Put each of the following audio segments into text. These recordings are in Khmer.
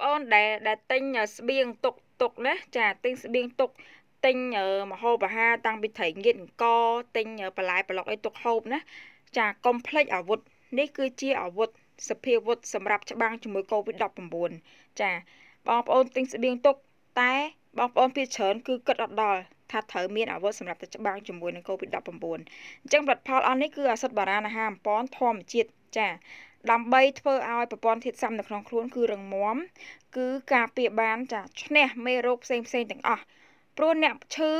ប្អូនដែលដែលទិញស្បៀងទុកទុកណា ចាទិញស្បៀងទុកទិញមហូបអាហារតាំងពីត្រីងៀតអង្គទិញបន្លែប្រឡុកអីទុកហូបណាចាកុំភ្លេចអាវុធនេះគឺជាអាវុធសភាវុធសម្រាប់ច្បាំងជាមួយ COVID-19 ចាបងប្អូនទិញស្បៀងទុកតែបងប្អូនភាគច្រើនគឺគិតអត់ដល់ថាត្រូវមានអាវុធសម្រាប់ទៅច្បាំងជាមួយនឹង COVID-19 អញ្ចឹងផលិតផលអស់នេះគឺឱសថបារាណអាហារអម្ពន់ធម្មជាតិចាដើម្បីធ្វើឲ្យប្រព័ន្ធធាតុសាំនៅក្នុងខ្លួនគឺរឹងមាំគឺការពារបានចាឈ្នះមេរោគផ្សេងផ្សេងទាំងអស់ព្រោះអ្នកឈឺ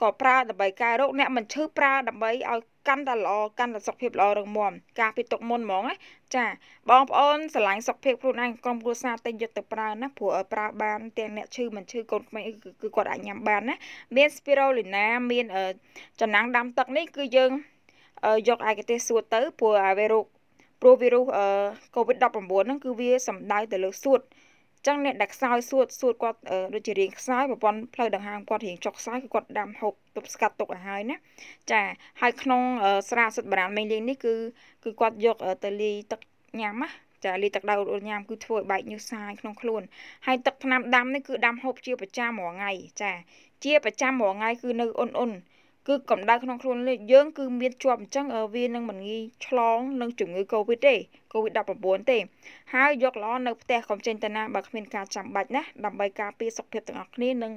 ក៏ប្រើដើម្បីកែរោគអ្នកមិនឈឺប្រើដើម្បីឲ្យកាន់តែល្អកាន់តែសុខភាពល្អរឹងមាំការពីទុកមុនហ្មងណាចាបងប្អូនស្រឡាញ់សុខភាពខ្លួនឯងក្រុមគ្រួសារតែយកទៅប្រើណាព្រោះប្រើបានទាំងអ្នកឈឺមិនឈឺកូនក្មេងគឺគាត់អាចញ៉ាំបានណាមាន spirulina មានចំណាំងដាំទឹកនេះគឺយើងយកឯកទេសសួរទៅព្រោះអាវេរោគព្រោះវីរុសអឺ COVID-19 ហ្នឹងគឺវាសំដៅទៅលើសួតចឹងអ្នកដែលខ្សោយសួតសួតគាត់ដូចជារៀងខ្សោយប្រព័ន្ធផ្លូវដង្ហើមគាត់រៀងចុកខ្សោយគឺគាត់ដាំហូបទប់ស្កាត់ទុកឲ្យហើយណាចាហើយក្នុងស្រាសិទ្ធិបារាណមេងលេងនេះគឺគឺគាត់យកទៅលាយទឹកញ៉ាំណាចាលីទឹកដៅញ៉ាំគឺធ្វើឲ្យបែកញើសសាយក្នុងខ្លួនហើយទឹកថ្នាំដាំនេះគឺដាំហូបជាប្រចាំរាល់ថ្ងៃចាជាប្រចាំរាល់ថ្ងៃគឺនៅអ៊ុនអ៊ុនគឺកម្ដៅក្នុងខ្លួនយើងគឺមានជាប់អញ្ចឹងវានឹងមិនងាយឆ្លងនឹងជំងឺ Covid ទេ Covid-19 ទេ ហើយយកល្អនៅផ្ទះកុំចេញទៅណាបើគ្មានការចាំបាច់ណាដើម្បីការពារសុខភាពទាំងអស់គ្នានឹង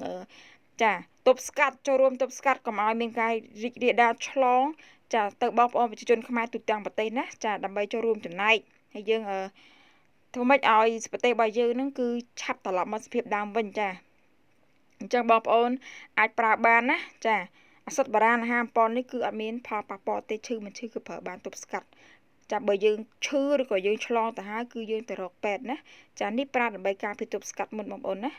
ចាទប់ស្កាត់ចូលរួមទប់ស្កាត់កុំឲ្យមានការរីករាលដាលឆ្លង ចាទៅបងប្អូនប្រជាជនខ្មែរទូទាំងប្រទេសណាចាដើម្បីចូលរួមចំណែកហើយយើងធ្វើម៉េចឲ្យប្រទេសរបស់យើងនឹងគឺឆាប់ត្រឡប់មកសភាពដើមវិញចាអញ្ចឹងបងប្អូនអាចប្រើបានណាចាឱសថបុរាណអាហារប៉ុននេះគឺអត់មានផលប៉ះពាល់ទេឈឺមិនឈឺគឺប្រើបានទប់ស្កាត់ចាបើយើងឈឺឬក៏យើងឆ្លងទៅហើយគឺយើងទៅរកពេទ្យណាចានេះប្រាដើម្បីការពារទប់ស្កាត់មុនបងប្អូនណា